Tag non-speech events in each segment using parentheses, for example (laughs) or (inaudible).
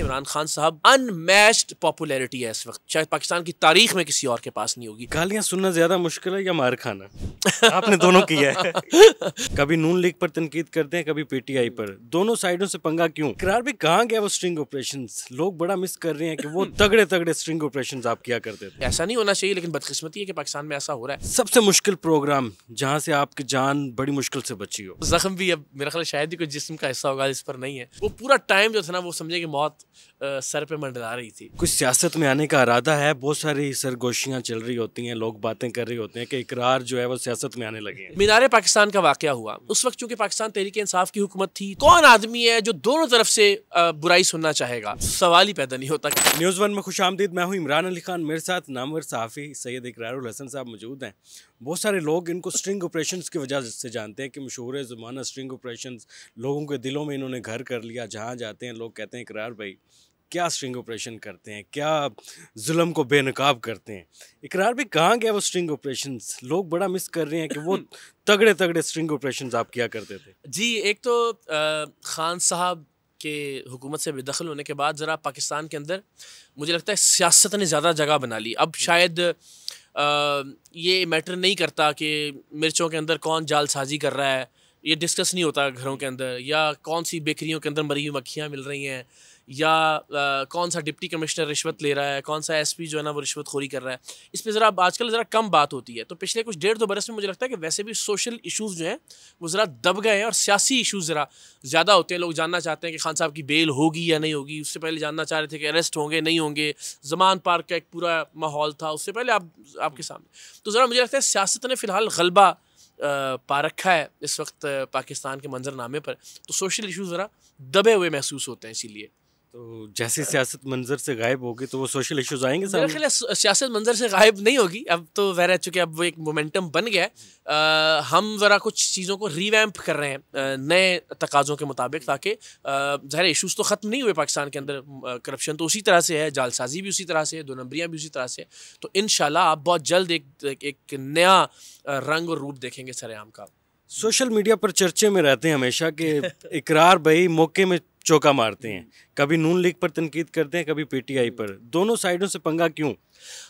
इमरान खान साहब अनमैच्ड पॉपुलैरिटी है इस वक्त शायद पाकिस्तान की तारीख में किसी और के पास नहीं होगी गालियां सुनना ज्यादा मुश्किल है या मार खाना आपने दोनों किया है (laughs) कभी नून लीग पर तनकीद करते हैं कभी पीटीआई पर दोनों साइडों से पंगा क्यों करार भी कहाँ गया वो स्ट्रिंग ऑपरेशन लोग बड़ा मिस कर रहे हैं कि वो तगड़े तगड़े स्ट्रिंग ऑपरेशन आप किया करते थे ऐसा नहीं होना चाहिए लेकिन बदकिस्मती है कि पाकिस्तान में ऐसा हो रहा है सबसे मुश्किल प्रोग्राम जहाँ से आपकी जान बड़ी मुश्किल से बची हो जख्म भी अब मेरा ख्याल शायद ही कोई जिसम का हिस्सा होगा इस पर नहीं है वो पूरा टाइम जो था ना वो समझे की मौत सर पे मंडरा रही थी कुछ सियासत में आने का इरादा है बहुत सारी सरगोशियाँ चल रही होती हैं लोग बातें कर रहे होते हैं कि इकरार जो है वो सियासत में आने लगे मीनार पाकिस्तान का वाक़ हुआ उस वक्त चूंकि पाकिस्तान तहरीक इंसाफ की हुकूमत थी कौन आदमी है जो दोनों तरफ से बुराई सुनना चाहेगा सवाल ही पैदा नहीं होता न्यूज़ वन में खुश आमदीद मैं हूँ इमरान अली खान मेरे साथ नामवर सहाफ़ी सैयद इकरार हसन साहब मौजूद हैं बहुत सारे लोग इनको स्ट्रिंग ऑपरेशन की वजह से जानते हैं कि मशहूर है ज़माना स्ट्रिंग ऑपरेशन लोगों के दिलों में इन्होंने घर कर लिया जहाँ जाते हैं लोग कहते हैं इकरार भाई क्या स्ट्रिंग ऑपरेशन करते हैं क्या जुल्म को बेनकाब करते हैं इकरार भी कहाँ गया वो स्ट्रिंग ऑपरेशन लोग बड़ा मिस कर रहे हैं कि वो तगड़े तगड़े स्ट्रिंग ऑपरेशन आप क्या करते थे जी एक तो आ, खान साहब के हुकूमत से बेदखल होने के बाद ज़रा पाकिस्तान के अंदर मुझे लगता है सियासत ने ज़्यादा जगह बना ली अब शायद ये मैटर नहीं करता कि मिर्चों के अंदर कौन जालसाजी कर रहा है ये डिस्कस नहीं होता घरों के अंदर या कौन सी बेकरियों के अंदर मरी हुई मक्खियाँ मिल रही हैं या आ, कौन सा डिप्टी कमिश्नर रिश्वत ले रहा है कौन सा एसपी जो है ना वो रिश्वत खोरी कर रहा है इस पर ज़रा आजकल ज़रा कम बात होती है तो पिछले कुछ डेढ़ दो बरस में मुझे लगता है कि वैसे भी सोशल इशूज़ जो हैं वो ज़रा दब गए हैं और सियासी इशूज़ ज़रा ज़्यादा होते हैं लोग जानना चाहते हैं कि खान साहब की बेल होगी या नहीं होगी उससे पहले जानना चाह रहे थे कि अरेस्ट होंगे नहीं होंगे जमान पार्क का एक पूरा माहौल था उससे पहले आप आपके सामने तो ज़रा मुझे लगता है सियासत ने फ़िलहाल गलबा पा रखा है इस वक्त पाकिस्तान के मंजरनामे पर तो सोशल इशूज़ ज़रा दबे हुए महसूस होते हैं इसीलिए तो जैसे सियासत मंजर से गायब होगी तो वो सोशल इश्यूज आएंगे मेरे ख्याल सियासत मंजर से गायब नहीं होगी अब तो वह रह चुके अब वो एक मोमेंटम बन गया है हम ज़रा कुछ चीज़ों को रिवैम्प कर रहे हैं नए तकाज़ों के मुताबिक ताकि ज़ाहिर इशूज़ तो ख़त्म नहीं हुए पाकिस्तान के अंदर करप्शन तो उसी तरह से है जालसाजी भी उसी तरह से है दो नंबरियाँ भी उसी तरह से है तो इन आप बहुत जल्द एक एक नया रंग और रूप देखेंगे सरेआम का सोशल मीडिया पर चर्चे में रहते हैं हमेशा कि (laughs) इकरार भाई मौके में चौका मारते हैं कभी नून लीग पर तनकीद करते हैं कभी पी टी आई पर दोनों साइडों से पंगा क्यों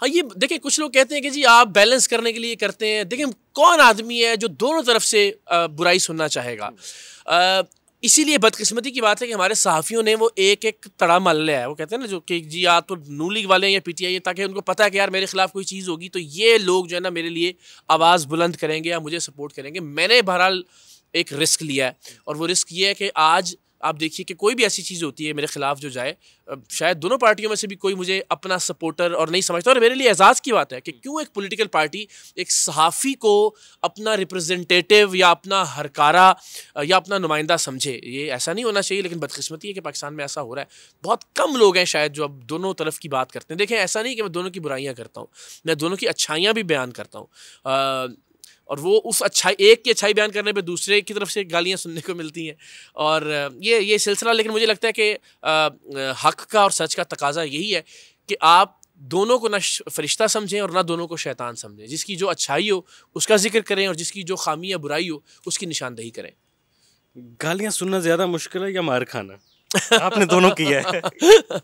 हाँ ये देखिए कुछ लोग कहते हैं कि जी आप बैलेंस करने के लिए करते हैं देखिए कौन आदमी है जो दोनों तरफ से बुराई सुनना चाहेगा इसीलिए बदकिस्मती की बात है कि हमारे सहाफ़ियों ने वो एक एक तड़ा मल लिया है वो कहते हैं ना जो कि जी या तो नू लीग वाले हैं या पी टी आई ताकि उनको पता है कि यार मेरे खिलाफ कोई चीज़ होगी तो ये लोग जो है ना मेरे लिए आवाज़ बुलंद करेंगे या मुझे सपोर्ट करेंगे मैंने बहरहाल एक रिस्क लिया है और वो रिस्क ये है कि आज आप देखिए कि कोई भी ऐसी चीज़ होती है मेरे खिलाफ जो जाए शायद दोनों पार्टियों में से भी कोई मुझे अपना सपोर्टर और नहीं समझता और मेरे लिए एजाज़ की बात है कि क्यों एक पोलिटिकल पार्टी एक सहाफ़ी को अपना रिप्रजेंटेटिव या अपना हरकारा या अपना नुमाइंदा समझे ये ऐसा नहीं होना चाहिए लेकिन बदकस्मती है कि पाकिस्तान में ऐसा हो रहा है बहुत कम लोग हैं शायद जो अब दोनों तरफ की बात करते हैं देखें ऐसा नहीं कि मैं दोनों की बुराइयाँ करता हूँ मैं दोनों की अच्छाइयाँ भी बयान करता हूँ और वो उस अच्छाई एक की अच्छाई बयान करने पे दूसरे की तरफ से गालियाँ सुनने को मिलती हैं और ये ये सिलसिला लेकिन मुझे लगता है कि हक का और सच का तकाजा यही है कि आप दोनों को ना फरिश्ता समझें और ना दोनों को शैतान समझें जिसकी जो अच्छाई हो उसका जिक्र करें और जिसकी जो खामी या बुराई हो उसकी निशानदेही करें गालियाँ सुनना ज़्यादा मुश्किल है या मार खाना आपने दोनों किया है (laughs)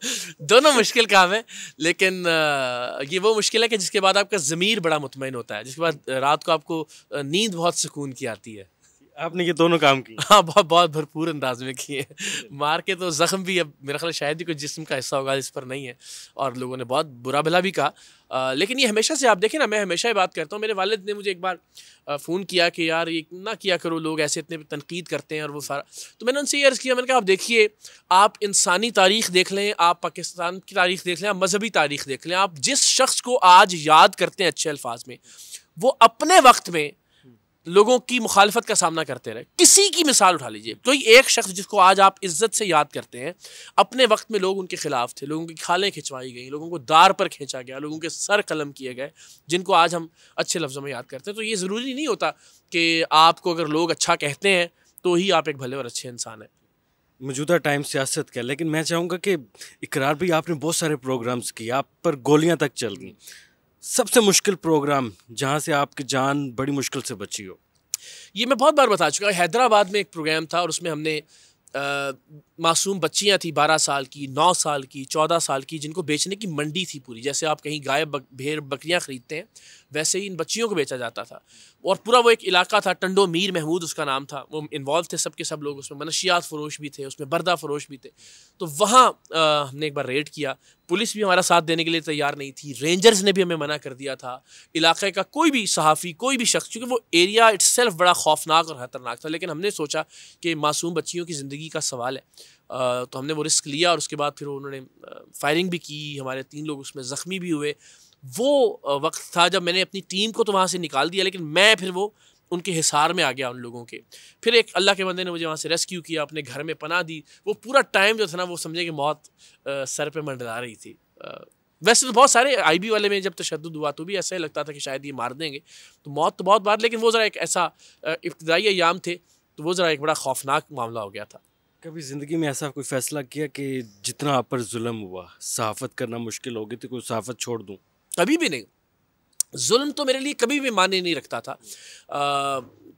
दोनों मुश्किल काम है लेकिन ये वो मुश्किल है कि जिसके बाद आपका ज़मीर बड़ा मुतमिन होता है जिसके बाद रात को आपको नींद बहुत सुकून की आती है आपने ये दोनों काम किए हाँ बहुत बहुत भरपूर अंदाज में किए मार के तो ज़ख्म भी अब मेरा ख्याल शायद ही कोई जिसम का हिस्सा होगा जिस पर नहीं है और लोगों ने बहुत बुरा भला भी कहा लेकिन ये हमेशा से आप देखें ना मैं हमेशा ही बात करता हूँ मेरे वालिद ने मुझे एक बार फ़ोन किया कि यार ये ना किया करो लोग ऐसे इतने तनकीद करते हैं और वो सारा तो मैंने उनसे ये अर्ज़ किया मैंने कहा आप देखिए आप इंसानी तारीख देख लें आप पाकिस्तान की तारीख देख लें आप मजहबी तारीख देख लें आप जिस शख्स को आज याद करते हैं अच्छे अल्फाज में वो अपने वक्त में लोगों की मुखालफत का सामना करते रहे किसी की मिसाल उठा लीजिए कोई तो एक शख्स जिसको आज आप इज्जत से याद करते हैं अपने वक्त में लोग उनके खिलाफ थे लोगों की खालें खिंचवाई गई लोगों को दार पर खींचा गया लोगों के सर कलम किए गए जिनको आज हम अच्छे लफ्ज़ों में याद करते हैं तो ये ज़रूरी नहीं होता कि आपको अगर लोग अच्छा कहते हैं तो ही आप एक भले और अच्छे इंसान हैं मौजूदा टाइम सियासत का लेकिन मैं चाहूँगा कि इकरार भी आपने बहुत सारे प्रोग्राम्स किए आप पर गोलियाँ तक चल गई सबसे मुश्किल प्रोग्राम जहाँ से आपकी जान बड़ी मुश्किल से बची हो ये मैं बहुत बार बता चुका हैदराबाद में एक प्रोग्राम था और उसमें हमने आ, मासूम बच्चियाँ थी बारह साल की नौ साल की चौदह साल की जिनको बेचने की मंडी थी पूरी जैसे आप कहीं गाय बक, भेड़ बकरियाँ ख़रीदते हैं वैसे ही इन बच्चियों को बेचा जाता था और पूरा वो एक इलाका था टंडो मीर महमूद उसका नाम था वो इन्वॉल्व थे सबके सब लोग उसमें मनशियात फरोश भी थे उसमें बर्दा फरोश भी थे तो वहाँ हमने एक बार रेड किया पुलिस भी हमारा साथ देने के लिए तैयार नहीं थी रेंजर्स ने भी हमें मना कर दिया था इलाके का कोई भी सहाफ़ी कोई भी शख्स क्योंकि वो एरिया इट्स बड़ा खौफनाक और ख़तरनाक था लेकिन हमने सोचा कि मासूम बच्चियों की ज़िंदगी का सवाल है तो हमने वो रिस्क लिया और उसके बाद फिर उन्होंने फायरिंग भी की हमारे तीन लोग उसमें ज़ख्मी भी हुए वो वक्त था जब मैंने अपनी टीम को तो वहाँ से निकाल दिया लेकिन मैं फिर वो उनके हिसार में आ गया उन लोगों के फिर एक अल्लाह के बंदे ने मुझे वहाँ से रेस्क्यू किया अपने घर में पना दी वो पूरा टाइम जो था ना वो समझे कि मौत सर पर मंडरा रही थी वैसे तो बहुत सारे आईबी वाले में जब तशद हुआ तो भी ऐसा ही लगता था कि शायद ये मार देंगे तो मौत तो बहुत बार लेकिन वो ज़रा एक ऐसा इब्तदाई याम थे तो वो ज़रा एक बड़ा खौफनाक मामला हो गया था कभी ज़िंदगी में ऐसा कोई फ़ैसला किया कि जितना आप पर जुल्म हुआ सहाफ़त करना मुश्किल हो गई थी कोई सहाफ़त छोड़ दूँ कभी भी नहीं जुल्म तो मेरे लिए कभी भी माने नहीं रखता था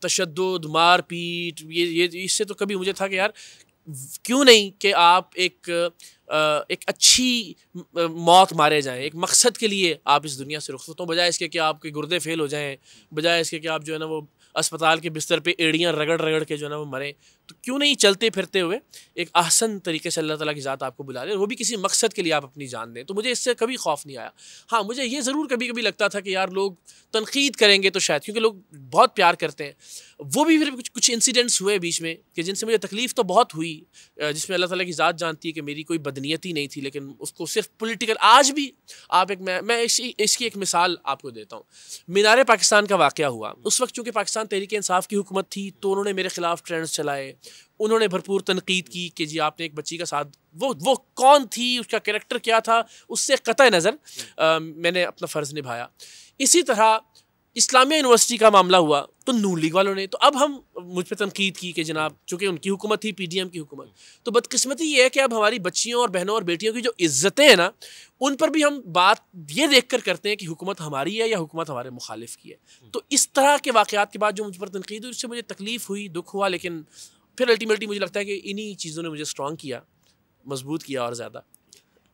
तशद मार पीट ये ये इससे तो कभी मुझे था कि यार क्यों नहीं कि आप एक एक अच्छी मौत मारे जाएं एक मकसद के लिए आप इस दुनिया से रुखसत हो तो बजाय इसके कि आपके गुर्दे फेल हो जाएं बजाय इसके कि आप जो है ना वो अस्पताल के बिस्तर पे एड़ियाँ रगड़ रगड़ के जो है ना वो मरें तो क्यों नहीं चलते फिरते हुए एक आसन तरीके से अल्लाह ताला की ज़ात आपको बुला ले वो भी किसी मकसद के लिए आप अपनी जान दें तो मुझे इससे कभी खौफ नहीं आया हाँ मुझे ये ज़रूर कभी कभी लगता था कि यार लोग तनकीद करेंगे तो शायद क्योंकि लोग बहुत प्यार करते हैं वो भी फिर कुछ कुछ इंसिडेंट्स हुए बीच में कि जिनसे मुझे तकलीफ़ तो बहुत हुई जिसमें अल्लाह ताला की ज़ात जानती है कि मेरी कोई बदनीयती नहीं थी लेकिन उसको सिर्फ पॉलिटिकल आज भी आप एक मैं मैं इसकी इसकी एक मिसाल आपको देता हूँ मीनार पाकिस्तान का वाक़ हुआ उस वक्त चूँकि पाकिस्तान तहरीक इंसाफ की हुकूमत थी तो उन्होंने मेरे खिलाफ ट्रेंड्स चलाए उन्होंने भरपूर तनकीद की कि जी आपने एक बच्ची का साथ वो वो कौन थी उसका करेक्टर क्या था उससे कतः नज़र मैंने अपना फ़र्ज़ निभाया इसी तरह इस्लामिया यूनिवर्सिटी का मामला हुआ तो नू लीग वालों ने तो अब हम मुझ पर तनकीद की कि जनाब चूँकि उनकी हुकूमत थी पी डी एम की हुकूमत तो बदकस्मती ये है कि अब हमारी बच्चियों और बहनों और बेटियों की जो इज्जतें हैं ना उन पर भी हम बात ये देख कर करते हैं कि हुकूमत हमारी है या हुकूमत हमारे मुखालिफ की है तो इस तरह के वाक़ात के बाद जो मुझ पर तनकीद हुई उससे मुझे तकलीफ़ हुई दुख हुआ लेकिन फिर अल्टीमेटली मुझे लगता है कि इन्हीं चीज़ों ने मुझे स्ट्रॉन्ग किया मजबूत किया और ज़्यादा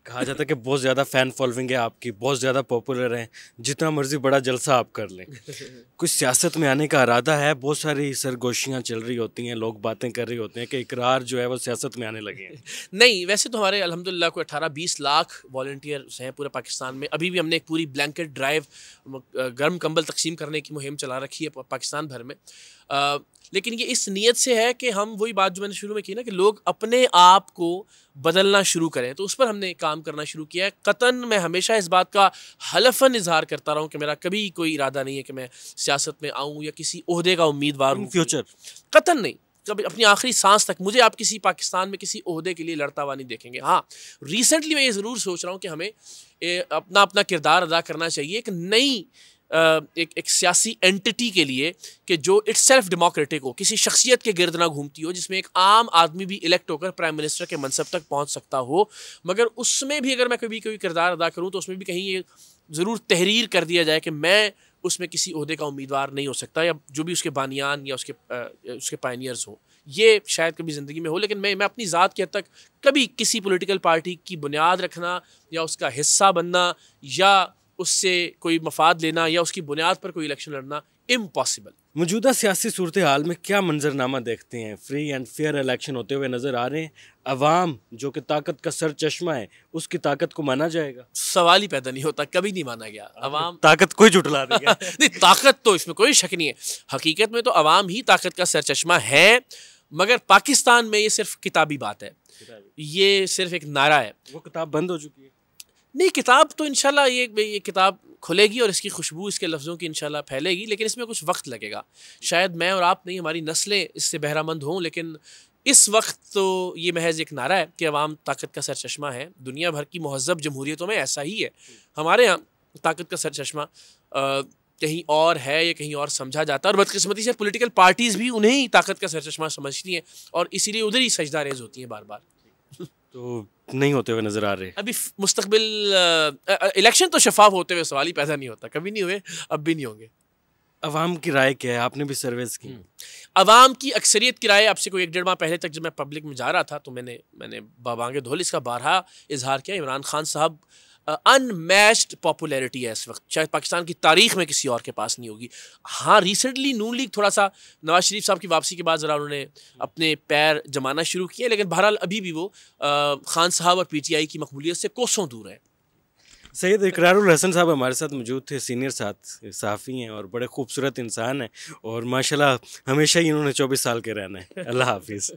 कहा जाता है कि बहुत ज़्यादा फ़ैन फॉलोइंग है आपकी बहुत ज़्यादा पॉपुलर हैं जितना मर्ज़ी बड़ा जलसा आप कर लें (laughs) कुछ सियासत में आने का इरादा है बहुत सारी सरगोशियाँ चल रही होती हैं लोग बातें कर रही होते हैं कि इकरार जो है वो सियासत में आने लगे हैं (laughs) नहीं वैसे तो हमारे अलहमदिल्ला को अठारह बीस लाख वॉल्टियर्स हैं पूरे पाकिस्तान में अभी भी हमने एक पूरी ब्लैंकेट ड्राइव गर्म कम्बल तकसीम करने की मुहिम चला रखी है पाकिस्तान भर में लेकिन ये इस नीयत से है कि हम वही बात जो मैंने शुरू में की ना कि लोग अपने आप को बदलना शुरू करें तो उस पर हमने काम करना शुरू किया है कतन मैं हमेशा इस बात का हलफन इजहार करता रहा हूँ कि मेरा कभी कोई इरादा नहीं है कि मैं सियासत में आऊँ या किसी अहदे का उम्मीदवार हूँ फ्यूचर कतन नहीं कभी अपनी आखिरी सांस तक मुझे आप किसी पाकिस्तान में किसी अहदे के लिए लड़ता हुआ नहीं देखेंगे हाँ रिसेंटली मैं ये ज़रूर सोच रहा हूँ कि हमें ए, अपना अपना किरदार अदा करना चाहिए एक नई एक एक सियासी एंटिटी के लिए कि जो इट्स सेल्फ डेमोक्रेटिक हो किसी शख्सियत के गिरद ना घूमती हो जिसमें एक आम आदमी भी इलेक्ट होकर प्राइम मिनिस्टर के मनसब तक पहुंच सकता हो मगर उसमें भी अगर मैं कभी कोई किरदार अदा करूं तो उसमें भी कहीं ये ज़रूर तहरीर कर दिया जाए कि मैं उसमें किसी अहदे का उम्मीदवार नहीं हो सकता या जो भी उसके बानियान या उसके आ, उसके पाइनियर्स हो ये शायद कभी ज़िंदगी में हो लेकिन मैं मैं अपनी ज़ात के हद तक कभी किसी पोलिटिकल पार्टी की बुनियाद रखना या उसका हिस्सा बनना या उससे कोई मफाद लेना या उसकी बुनियाद पर कोई इलेक्शन लड़ना इम्पॉसिबल मौजूदा सियासी सूरत हाल में क्या मंजरनामा देखते हैं फ्री एंड फेयर इलेक्शन होते हुए नज़र आ रहे हैं अवाम जो कि ताकत का सर चश्मा है उसकी ताकत को माना जाएगा सवाल ही पैदा नहीं होता कभी नहीं माना गया अवाम (laughs) ताकत कोई जुटला देगा (laughs) नहीं ताकत तो इसमें कोई शक नहीं है हकीकत में तो अवाम ही ताकत का सर चश्मा है मगर पाकिस्तान में ये सिर्फ किताबी बात है ये सिर्फ एक नारा है वो किताब बंद हो चुकी है नहीं किताब तो इनशाला ये ये किताब खुलेगी और इसकी खुशबू इसके लफ्ज़ों की इनशाला फैलेगी लेकिन इसमें कुछ वक्त लगेगा शायद मैं और आप नहीं हमारी नस्लें इससे बहरामंद हों लेकिन इस वक्त तो ये महज एक नारा है कि अवाम ताकत का सर चश्मा है दुनिया भर की महजब जमहूरीतों में ऐसा ही है हमारे यहाँ ताकत का सर चश्मा कहीं और है या कहीं और समझा जाता है और बदकस्मती से पॉलिटिकल पार्टीज़ भी उन्हें ही ताकत का सर चश्मा समझती हैं और इसीलिए उधर ही सजदा रेज होती हैं बार बार तो नहीं होते हुए नजर आ रहे अभी मुस्तबिल इलेक्शन तो शफाफ होते हुए सवाल ही पैदा नहीं होता कभी नहीं हुए अब भी नहीं होंगे अवाम की राय क्या है आपने भी सर्वेस की हम्म। अवाम की अक्सरियत की राय आपसे कोई एक डेढ़ माह पहले तक जब मैं पब्लिक में जा रहा था तो मैंने मैंने बाबांगे धोल इसका बारहा इजहार किया इमरान खान साहब अनमैच्ड पॉपुलैरिटी है इस वक्त शायद पाकिस्तान की तारीख में किसी और के पास नहीं होगी हाँ रिसेंटली नून लीग थोड़ा सा नवाज शरीफ साहब की वापसी के बाद ज़रा उन्होंने अपने पैर जमाना शुरू किए लेकिन बहरहाल अभी भी वो आ, खान साहब और पी टी आई की मकबूलियत से कोसों दूर हैं सैद इकरारसन साहब हमारे साथ मौजूद थे सीनियर साथ साफ़ी हैं और बड़े खूबसूरत इंसान हैं और माशाल्लाह हमेशा ही इन्होंने चौबीस साल के रहना है अल्लाह हाफिज़